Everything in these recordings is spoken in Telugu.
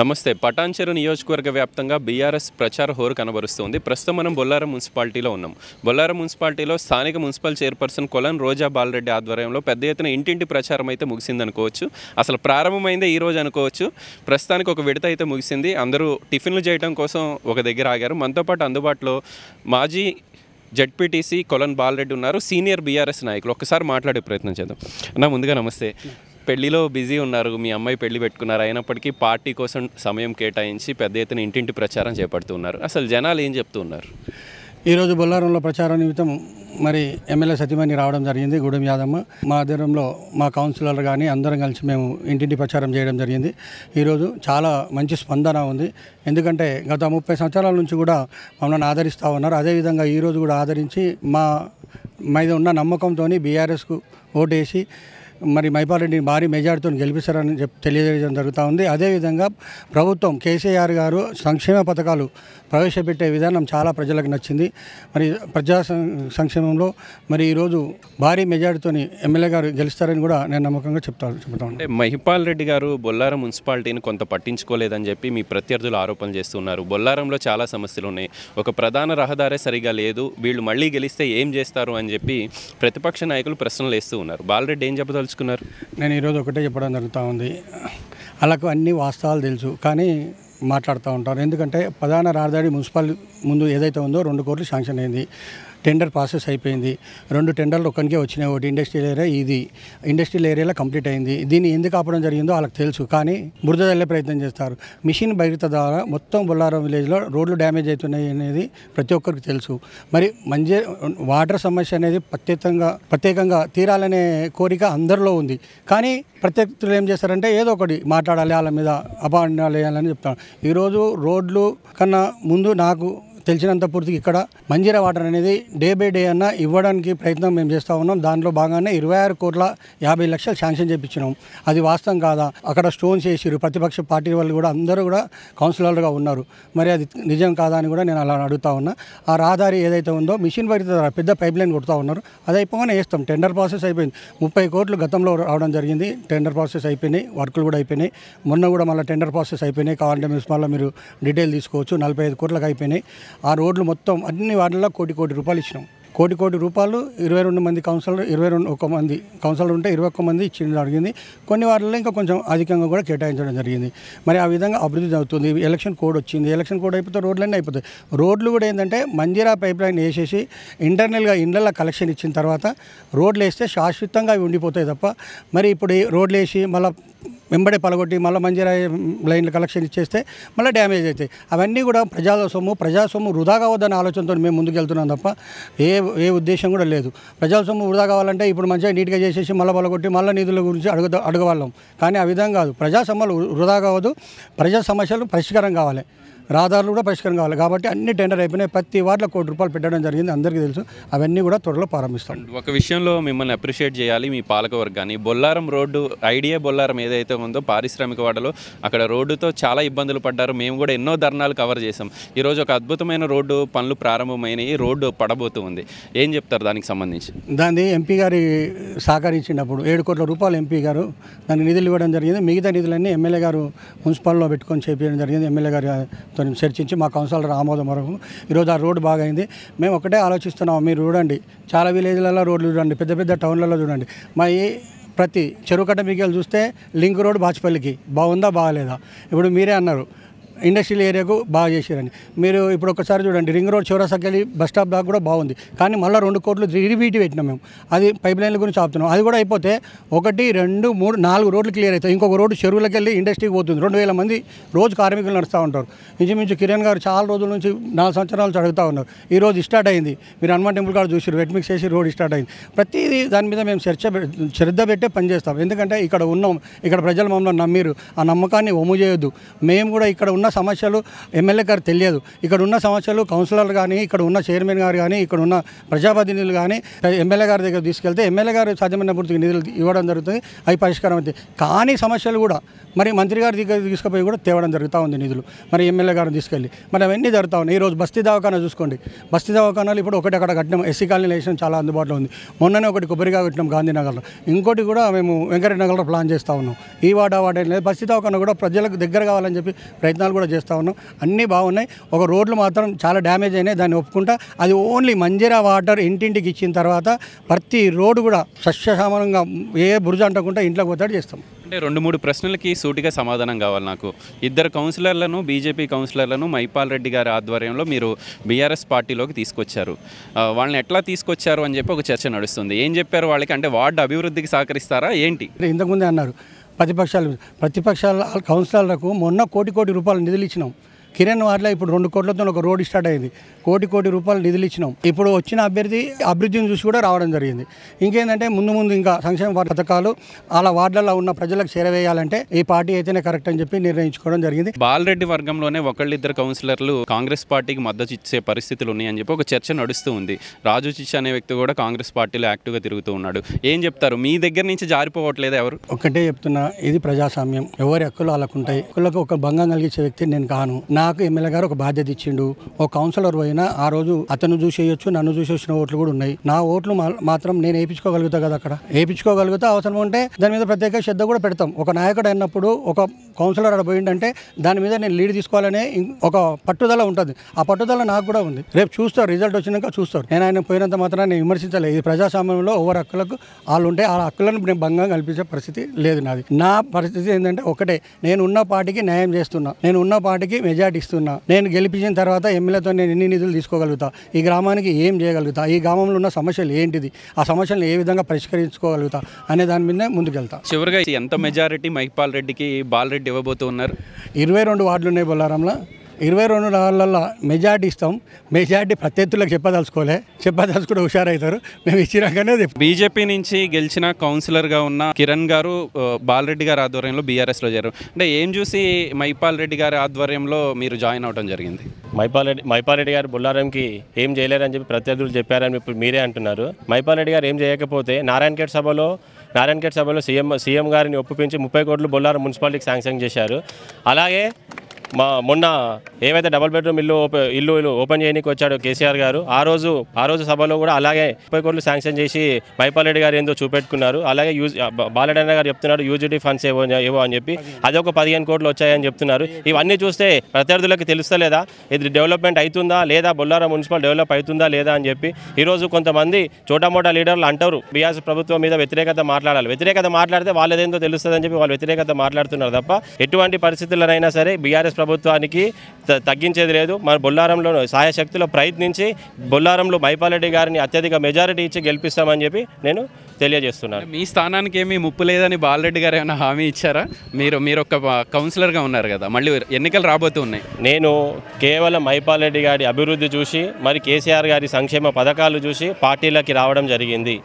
నమస్తే పటాన్చెరు నియోజకవర్గ వ్యాప్తంగా బీఆర్ఎస్ ప్రచార హోరు కనబరుస్తోంది ప్రస్తుతం మనం బొల్లారం మున్సిపాలిటీలో ఉన్నాం బొల్లారం మున్సిపాలిటీలో స్థానిక మున్సిపల్ చైర్పర్సన్ కొలన్ రోజా బాలరెడ్డి ఆధ్వర్యంలో పెద్ద ఎత్తున ఇంటింటి ప్రచారం అయితే ముగిసిందనుకోవచ్చు అసలు ప్రారంభమైందే రోజు అనుకోవచ్చు ప్రస్తుతానికి ఒక విడత అయితే ముగిసింది అందరూ టిఫిన్లు చేయడం కోసం ఒక దగ్గర ఆగారు మనతో పాటు అందుబాటులో మాజీ జడ్పీటీసీ కొలన్ బాలరెడ్డి ఉన్నారు సీనియర్ బీఆర్ఎస్ నాయకులు ఒకసారి మాట్లాడే ప్రయత్నం చేద్దాం నా ముందుగా నమస్తే పెళ్లిలో బిజీ ఉన్నారు మీ అమ్మాయి పెళ్లి పెట్టుకున్నారు అయినప్పటికీ పార్టీ కోసం సమయం కేటాయించి పెద్ద ఎత్తున ఇంటింటి ప్రచారం చేపడుతున్నారు అసలు జనాలు ఏం చెప్తున్నారు ఈరోజు బొల్లారంలో ప్రచార నిమిత్తం మరి ఎమ్మెల్యే సతీమణి రావడం జరిగింది గూడెం యాదమ్మ మా ఆధ్వర్యంలో మా కౌన్సిలర్ కానీ అందరం కలిసి మేము ఇంటింటి ప్రచారం చేయడం జరిగింది ఈరోజు చాలా మంచి స్పందన ఉంది ఎందుకంటే గత ముప్పై సంవత్సరాల నుంచి కూడా మమ్మల్ని ఆదరిస్తూ ఉన్నారు అదేవిధంగా ఈరోజు కూడా ఆదరించి మా మీద ఉన్న నమ్మకంతో బీఆర్ఎస్కు ఓటేసి మరి మైపారెడ్డిని భారీ మెజార్టీతో గెలిపిస్తారని చెప్పి తెలియజేయడం జరుగుతూ ఉంది అదేవిధంగా ప్రభుత్వం కేసీఆర్ గారు సంక్షేమ పథకాలు ప్రవేశపెట్టే విధానం చాలా ప్రజలకు నచ్చింది మరి ప్రజా సంక్షేమంలో మరి ఈరోజు భారీ మెజార్టీతో ఎమ్మెల్యే గారు గెలుస్తారని కూడా నేను నమ్మకంగా చెప్తాను చెబుతా ఉంటాను మహిపాల్ రెడ్డి గారు బొల్లారం మున్సిపాలిటీని కొంత పట్టించుకోలేదని చెప్పి మీ ప్రత్యర్థులు ఆరోపణలు చేస్తున్నారు బొల్లారంలో చాలా సమస్యలు ఉన్నాయి ఒక ప్రధాన రహదారే సరిగా లేదు వీళ్ళు మళ్ళీ గెలిస్తే ఏం చేస్తారు అని చెప్పి ప్రతిపక్ష నాయకులు ప్రశ్నలు వేస్తూ ఉన్నారు బాలరెడ్డి ఏం చెప్పదలు తెలుసుకున్నారు నేను ఈరోజు ఒకటే చెప్పడం జరుగుతూ ఉంది అలాగ అన్ని వాస్తవాలు తెలుసు కానీ మాట్లాడుతూ ఉంటారు ఎందుకంటే ప్రధాన రహదారి మున్సిపాలిటీ ముందు ఏదైతే ఉందో రెండు కోట్లు శాంక్షన్ అయింది టెండర్ ప్రాసెస్ అయిపోయింది రెండు టెండర్లు ఒక్కనికే వచ్చినాయి ఒకటి ఇండస్ట్రియల్ ఏరియా ఇది ఇండస్ట్రియల్ ఏరియాలో కంప్లీట్ అయింది దీన్ని ఎందుకు ఆపడం జరిగిందో వాళ్ళకి తెలుసు కానీ బురద చల్లే ప్రయత్నం చేస్తారు మిషన్ బయట ద్వారా మొత్తం బొల్లారం విలేజ్లో రోడ్లు డ్యామేజ్ అవుతున్నాయి అనేది ప్రతి ఒక్కరికి తెలుసు మరి మంచి వాటర్ సమస్య అనేది ప్రత్యేకంగా ప్రత్యేకంగా తీరాలనే కోరిక అందరిలో ఉంది కానీ ప్రత్యేకతలు ఏం చేస్తారంటే ఏదో ఒకటి మాట్లాడాలి వాళ్ళ మీద అపాండాలు వేయాలని చెప్తాను ఈరోజు రోడ్లు కన్నా ముందు నాకు తెలిసినంత పూర్తికి ఇక్కడ మంజీర వాటర్ అనేది డే బై డే అన్న ఇవ్వడానికి ప్రయత్నం మేము చేస్తూ ఉన్నాం దాంట్లో భాగంగానే ఇరవై ఆరు కోట్ల యాభై లక్షలు శాంక్షన్ చేయించినాం అది వాస్తవం కాదా అక్కడ స్టోన్స్ వేసిరు ప్రతిపక్ష పార్టీ వాళ్ళు కూడా అందరూ కూడా కౌన్సిలర్గా ఉన్నారు మరి అది నిజం కాదా అని కూడా నేను అలా అడుగుతా ఉన్నా ఆ రహదారి ఏదైతే ఉందో మిషన్ ద్వారా పెద్ద పైప్ లైన్ కొడుతూ ఉన్నారు అది అయిపోగానే వేస్తాం టెండర్ ప్రాసెస్ అయిపోయింది ముప్పై కోట్లు గతంలో రావడం జరిగింది టెండర్ ప్రాసెస్ అయిపోయినాయి వర్కులు కూడా అయిపోయినాయి మొన్న కూడా మళ్ళీ టెండర్ ప్రాసెస్ అయిపోయినాయి కావాలంటే మిస్ మళ్ళీ మీరు డీటెయిల్ తీసుకోవచ్చు నలభై ఐదు కోట్లకు అయిపోయినాయి ఆ రోడ్లు మొత్తం అన్ని వాటిల్లో కోటి కోటి రూపాయలు ఇచ్చినాం కోటి కోటి రూపాయలు ఇరవై రెండు మంది కౌన్సిలర్ ఇరవై రెండు ఒక మంది కౌన్సిలర్ ఉంటే ఇరవై ఒక్క మంది ఇచ్చిన జరిగింది కొన్ని వాటిల్లో ఇంకా కొంచెం అధికంగా కూడా కేటాయించడం జరిగింది మరి ఆ విధంగా అభివృద్ధి అవుతుంది ఎలక్షన్ కోడ్ వచ్చింది ఎలక్షన్ కోడ్ అయిపోతే రోడ్లన్నీ అయిపోతాయి రోడ్లు కూడా ఏంటంటే మంజీరా పైప్ లైన్ వేసేసి ఇంటర్నల్గా ఇండ్లలో కలెక్షన్ ఇచ్చిన తర్వాత రోడ్లు వేస్తే శాశ్వతంగా అవి ఉండిపోతాయి తప్ప మరి ఇప్పుడు రోడ్లు వేసి మళ్ళీ వెంబడి పలగొట్టి మళ్ళీ మంజీరా లైన్లు కలెక్షన్ ఇచ్చేస్తే మళ్ళీ డ్యామేజ్ అవుతాయి అవన్నీ కూడా ప్రజా సొమ్ము ప్రజా సొమ్ము వృధా కావద్దని ఆలోచనతో మేము ముందుకెళ్తున్నాం తప్ప ఏ ఏ ఉద్దేశం కూడా లేదు ప్రజా సొమ్ము వృధా కావాలంటే ఇప్పుడు మంచిగా నీట్గా చేసేసి మళ్ళీ పలగొట్టి మళ్ళీ నిధుల గురించి అడుగు అడగవాళ్ళం కానీ ఆ విధంగా కాదు ప్రజా సమ్మలు వృధా కావద్దు ప్రజా సమస్యలు పరిష్కారం కావాలి రాదారులు కూడా పరిష్కారం కావాలి కాబట్టి అన్ని టెండర్ అయిపోయినాయి ప్రతి వార్డులో కోటి రూపాయలు పెట్టడం జరిగింది అందరికీ తెలుసు అవన్నీ కూడా త్వరలో ప్రారంభిస్తాం ఒక విషయంలో మిమ్మల్ని అప్రిషియేట్ చేయాలి మీ పాలకవర్గాన్ని బొల్లారం రోడ్డు ఐడియా బొల్లారం ఏదైతే ఉందో పారిశ్రామిక వాడలో అక్కడ రోడ్డుతో చాలా ఇబ్బందులు పడ్డారు మేము కూడా ఎన్నో ధర్నాలు కవర్ చేసాం ఈరోజు ఒక అద్భుతమైన రోడ్డు పనులు ప్రారంభమైనవి రోడ్డు పడబోతుంది ఏం చెప్తారు దానికి సంబంధించి దాన్ని ఎంపీ గారి సహకరించినప్పుడు ఏడు కోట్ల రూపాయలు ఎంపీ గారు దానికి నిధులు ఇవ్వడం జరిగింది మిగతా నిధులన్నీ ఎమ్మెల్యే గారు మున్సిపాల్లో పెట్టుకొని చేపించడం జరిగింది ఎమ్మెల్యే గారు తో చర్చించి మా కౌన్సిలర్ ఆమోదం వరకు ఈరోజు ఆ రోడ్డు బాగైంది మేము ఒకటే ఆలోచిస్తున్నాం మీరు చూడండి చాలా విలేజ్లలో రోడ్లు చూడండి పెద్ద పెద్ద టౌన్లలో చూడండి మా ఈ ప్రతి చెరువుకట్ట మీకు వెళ్ళి చూస్తే లింక్ రోడ్ బాచిపల్లికి బాగుందా బాగాలేదా ఇప్పుడు మీరే అన్నారు ఇండస్ట్రియల్ ఏరియాకు బాగా చేశారని మీరు ఇప్పుడు ఒకసారి చూడండి రింగ్ రోడ్ చౌరసాకెళ్ళి బస్ స్టాప్ దాకా కూడా బాగుంది కానీ మళ్ళీ రెండు కోట్లు రిపీట్ పెట్టినాం మేము అది పైప్ లైన్ల గురించి ఆపుతున్నాం అది కూడా అయిపోతే ఒకటి రెండు మూడు నాలుగు రోడ్లు క్లియర్ అవుతాయి ఇంకొక రోడ్డు చెరువులకు వెళ్ళి ఇండస్ట్రీకి పోతుంది రెండు వేల మంది రోజు కార్మికులు నడుస్తూ ఉంటారు ఇంచుమించు కిరణ్ గారు చాలా రోజుల నుంచి నాలుగు సంవత్సరాల నుంచి అడుగుతూ ఉన్నారు ఈ రోజు స్టార్ట్ అయింది మీరు హనుమాన్ టెంపుల్ కాడ చూసి వెట్మిక్స్ చేసి రోడ్ స్టార్ట్ అయింది ప్రతిదీ దాని మీద మేము చర్చ శ్రద్ధ పెట్టే పనిచేస్తాం ఎందుకంటే ఇక్కడ ఉన్నాం ఇక్కడ ప్రజలు మమ్మల్ని నమ్మిరు ఆ నమ్మకాన్ని ఒమ్ము చేయొద్దు మేము కూడా ఇక్కడ ఉన్న సమస్యలు ఎమ్మెల్యే గారు తెలియదు ఇక్కడ ఉన్న సమస్యలు కౌన్సిలర్ కానీ ఇక్కడ ఉన్న చైర్మన్ గారు కానీ ఇక్కడ ఉన్న ప్రజాప్రతినిధులు కానీ ఎమ్మెల్యే గారి దగ్గర తీసుకెళ్తే ఎమ్మెల్యే గారు సాధ్యమైన పూర్తిగా నిధులు ఇవ్వడం జరుగుతుంది అవి పరిష్కారం అవుతుంది కానీ సమస్యలు కూడా మరి మంత్రి గారి దగ్గర తీసుకుపోయి కూడా తేవడం జరుగుతూ ఉంది నిధులు మరి ఎమ్మెల్యే గారిని తీసుకెళ్ళి మరి అవన్నీ జరుగుతూ ఉన్నాయి ఈరోజు బస్తీ దవాఖానా చూసుకోండి బస్తీ దవాఖానాలు ఇప్పుడు ఒకటి అక్కడ కట్టినం ఎస్సీ కాలనీ వేసిన చాలా అందుబాటులో ఉంది మొన్ననే ఒకటి కొబ్బరిగా కట్టినాం గాంధీనగర్లో ఇంకోటి కూడా మేము వెంకటనగర్లో ప్లాన్ చేస్తూ ఉన్నాం ఈ వాడ వాడ బస్తీ దవాఖానా కూడా ప్రజలకు దగ్గర కావాలని చెప్పి ప్రయత్నాలు కూడా చేస్తూ ఉన్నాం అన్నీ బాగున్నాయి ఒక రోడ్లు మాత్రం చాలా డ్యామేజ్ అయినాయి దాన్ని ఒప్పుకుంటా అది ఓన్లీ మంజీరా వాటర్ ఇంటింటికి ఇచ్చిన తర్వాత ప్రతి రోడ్డు కూడా సస్యశామనంగా ఏ బురుజు అంటకుండా ఇంట్లోకి పోతాడు చేస్తాం అంటే రెండు మూడు ప్రశ్నలకి సూటిగా సమాధానం కావాలి నాకు ఇద్దరు కౌన్సిలర్లను బీజేపీ కౌన్సిలర్లను మైపాల్ రెడ్డి గారి ఆధ్వర్యంలో మీరు బీఆర్ఎస్ పార్టీలోకి తీసుకొచ్చారు వాళ్ళని ఎట్లా తీసుకొచ్చారు అని చెప్పి ఒక చర్చ నడుస్తుంది ఏం చెప్పారు వాళ్ళకి అంటే వార్డు అభివృద్ధికి సహకరిస్తారా ఏంటి ఇంతకుముందే అన్నారు ప్రతిపక్షాలు ప్రతిపక్షాల కౌన్సిలర్లకు మొన్న కోటి కోటి రూపాయలు నిధులు ఇచ్చినాం కిరణ్ వార్డులో ఇప్పుడు రెండు కోట్లతో ఒక రోడ్ స్టార్ట్ అయ్యింది కోటి కోటి రూపాయలు నిధులు ఇచ్చినాం ఇప్పుడు వచ్చిన అభ్యర్థి అభివృద్ధిని చూసి కూడా రావడం జరిగింది ఇంకేంటంటే ముందు ముందు ఇంకా సంక్షేమ పథకాలు అలా వార్డులలో ఉన్న ప్రజలకు చేరవేయాలంటే ఈ పార్టీ అయితేనే కరెక్ట్ అని చెప్పి నిర్ణయించుకోవడం జరిగింది బాలరెడ్డి వర్గంలోనే ఒకళ్ళిద్దరు కౌన్సిలర్లు కాంగ్రెస్ పార్టీకి మద్దతు ఇచ్చే పరిస్థితులు ఉన్నాయని చెప్పి ఒక చర్చ నడుస్తూ ఉంది రాజు చిచ్ అనే వ్యక్తి కూడా కాంగ్రెస్ పార్టీలో యాక్టివ్గా తిరుగుతూ ఉన్నాడు ఏం చెప్తారు మీ దగ్గర నుంచి జారిపోవట్లేదు ఎవరు ఒక్కటే చెప్తున్నా ఇది ప్రజాస్వామ్యం ఎవరి హక్కులు వాళ్ళకుంటాయి హక్కులకు ఒక భంగం కలిగించే వ్యక్తి నేను కాను నాకు ఎమ్మెల్యే గారు ఒక బాధ్యత ఇచ్చిండు ఒక కౌన్సిలర్ పోయినా ఆ రోజు అతను చూసేయొచ్చు నన్ను చూసేసిన ఓట్లు కూడా ఉన్నాయి నా ఓట్లు మాత్రం నేను వేయించుకోగలుగుతా కదా అక్కడ వేయించుకోగలుగుతా అవసరం ఉంటే దాని మీద ప్రత్యేక శ్రద్ధ కూడా పెడతాం ఒక నాయకుడు అయినప్పుడు ఒక కౌన్సిలర్ అక్కడ పోయిందంటే దాని మీద నేను లీడ్ తీసుకోవాలనే ఒక పట్టుదల ఉంటుంది ఆ పట్టుదల నాకు కూడా ఉంది రేపు చూస్తారు రిజల్ట్ వచ్చినాక చూస్తారు నేను ఆయన పోయినంత మాత్రం నేను విమర్శించలేదు ఇది ప్రజాస్వామ్యంలో ఓవర్ హక్కులకు వాళ్ళు ఉంటే ఆ హక్కులను నేను భంగం కల్పించే పరిస్థితి లేదు నాది నా పరిస్థితి ఏంటంటే ఒకటే నేను ఉన్న పార్టీకి న్యాయం చేస్తున్నా నేను ఉన్న పార్టీకి మెజారిటీ ఇస్తున్నా నేను గెలిపించిన తర్వాత ఎమ్మెల్యేతో నేను ఎన్ని నిధులు తీసుకోగలుగుతా ఈ గ్రామానికి ఏం చేయగలుగుతా ఈ గ్రామంలో ఉన్న సమస్యలు ఏంటిది ఆ సమస్యలను ఏ విధంగా పరిష్కరించుకోగలుగుతా అనే దాని మీదనే ముందుకెళ్తా చివరిగా ఎంత మెజారిటీ మహిపాల్ రెడ్డికి బాలరెడ్డి ఇవ్వబోతున్నారు ఇరవై రెండు వార్డులు ఉన్నాయి బొల్లారంలో ఇరవై రెండు రాళ్ళల్లో మెజార్టీ ఇస్తాం మెజార్టీ ప్రత్యర్థులకు చెప్పదలుచుకోలే చెప్పదలుచుకుంటే హుషారవుతారు మేము ఇచ్చినాకనే బీజేపీ నుంచి గెలిచిన కౌన్సిలర్గా ఉన్న కిరణ్ గారు బాలరెడ్డి గారు ఆధ్వర్యంలో బీఆర్ఎస్లో చేరారు అంటే ఏం చూసి మైపాల్ రెడ్డి గారి ఆధ్వర్యంలో మీరు జాయిన్ అవడం జరిగింది మైపాల్ రెడ్డి మైపాల్ రెడ్డి గారు బుల్లారంకి ఏం చేయలేరని చెప్పి ప్రత్యర్థులు చెప్పారని ఇప్పుడు మీరే అంటున్నారు మైపాల్ రెడ్డి గారు ఏం చేయకపోతే నారాయణఖేడ్ సభలో నారాయణఖేడ్ సభలో సీఎం సీఎం గారిని ఒప్పించి ముప్పై కోట్లు బొల్లారం మున్సిపాలిటీకి శాంక్షన్ చేశారు అలాగే మా మొన్న ఏవైతే డబుల్ బెడ్రూమ్ ఇల్లు ఇల్లు ఓపెన్ చేయడానికి వచ్చాడు కేసీఆర్ గారు ఆ రోజు ఆ రోజు సభలో కూడా అలాగే ముప్పై కోట్లు శాంక్షన్ చేసి మైపాలరెడ్డి గారు ఏందో చూపెట్టుకున్నారు అలాగే యూజ్ బాలరెడ్డి గారు చెప్తున్నాడు యూజిటీ ఫండ్స్ ఏవో ఏవో అని చెప్పి అదొక పదిహేను కోట్లు వచ్చాయని చెప్తున్నారు ఇవన్నీ చూస్తే ప్రత్యర్థులకు తెలుస్తలేదా ఇది డెవలప్మెంట్ అవుతుందా లేదా బొల్లారం మున్సిపల్ డెవలప్ అవుతుందా లేదా అని చెప్పి ఈరోజు కొంతమంది చోటామోటా లీడర్లు అంటారు బీఆర్ఎస్ ప్రభుత్వం మీద వ్యతిరేకత మాట్లాడాలి వ్యతిరేకత మాట్లాడితే వాళ్ళదేందో తెలుస్తుందని చెప్పి వాళ్ళు వ్యతిరేకత మాట్లాడుతున్నారు తప్ప ఎటువంటి పరిస్థితులనైనా సరే బీఆర్ఎస్ ప్రభుత్వానికి తగ్గించేది లేదు మన బొల్లారంలో సాయశక్తిలో ప్రయత్నించి బొల్లారంలో మైపాలరెడ్డి గారిని అత్యధిక మెజారిటీ ఇచ్చి గెలిపిస్తామని చెప్పి నేను తెలియజేస్తున్నాను మీ స్థానానికి ఏమీ ముప్పు లేదని బాలరెడ్డి గారు ఏమైనా హామీ ఇచ్చారా మీరు మీరు ఒక కౌన్సిలర్గా ఉన్నారు కదా మళ్ళీ ఎన్నికలు రాబోతూ ఉన్నాయి నేను కేవలం మైపాలరెడ్డి గారి అభివృద్ధి చూసి మరి కేసీఆర్ గారి సంక్షేమ పథకాలు చూసి పార్టీలకి రావడం జరిగింది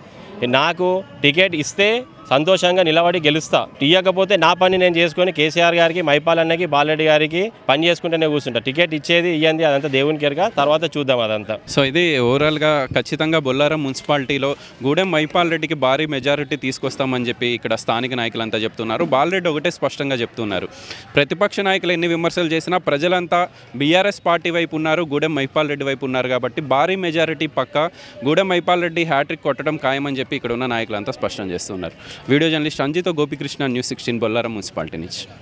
నాకు టికెట్ ఇస్తే సంతోషంగా నిలబడి గెలుస్తా ఇవ్వకపోతే నా పని నేను చేసుకొని కేసీఆర్ గారికి మైపాల్ అన్నకి బాలరెడ్డి గారికి పని చేసుకుంటేనే కూర్చుంటా టికెట్ ఇచ్చేది ఇవ్వండి అదంతా దేవునికి ఎరక తర్వాత చూద్దాం అదంతా సో ఇది ఓవరాల్గా ఖచ్చితంగా బొల్లారం మున్సిపాలిటీలో గూడెం మైపాల్ రెడ్డికి భారీ మెజారిటీ తీసుకొస్తామని చెప్పి ఇక్కడ స్థానిక నాయకులంతా చెప్తున్నారు బాలరెడ్డి ఒకటే స్పష్టంగా చెప్తున్నారు ప్రతిపక్ష నాయకులు ఎన్ని విమర్శలు చేసినా ప్రజలంతా బీఆర్ఎస్ పార్టీ వైపు ఉన్నారు గూడెం మైపాల్ రెడ్డి వైపు ఉన్నారు కాబట్టి భారీ మెజారిటీ పక్క గూడెం మైపాల్ రెడ్డి హ్యాట్రిక్ కొట్టడం ఖాయమని చెప్పి ఇక్కడ ఉన్న నాయకులంతా స్పష్టం చేస్తున్నారు video journalist Anjitha Gopikrishna news sixteen Bollaram municipality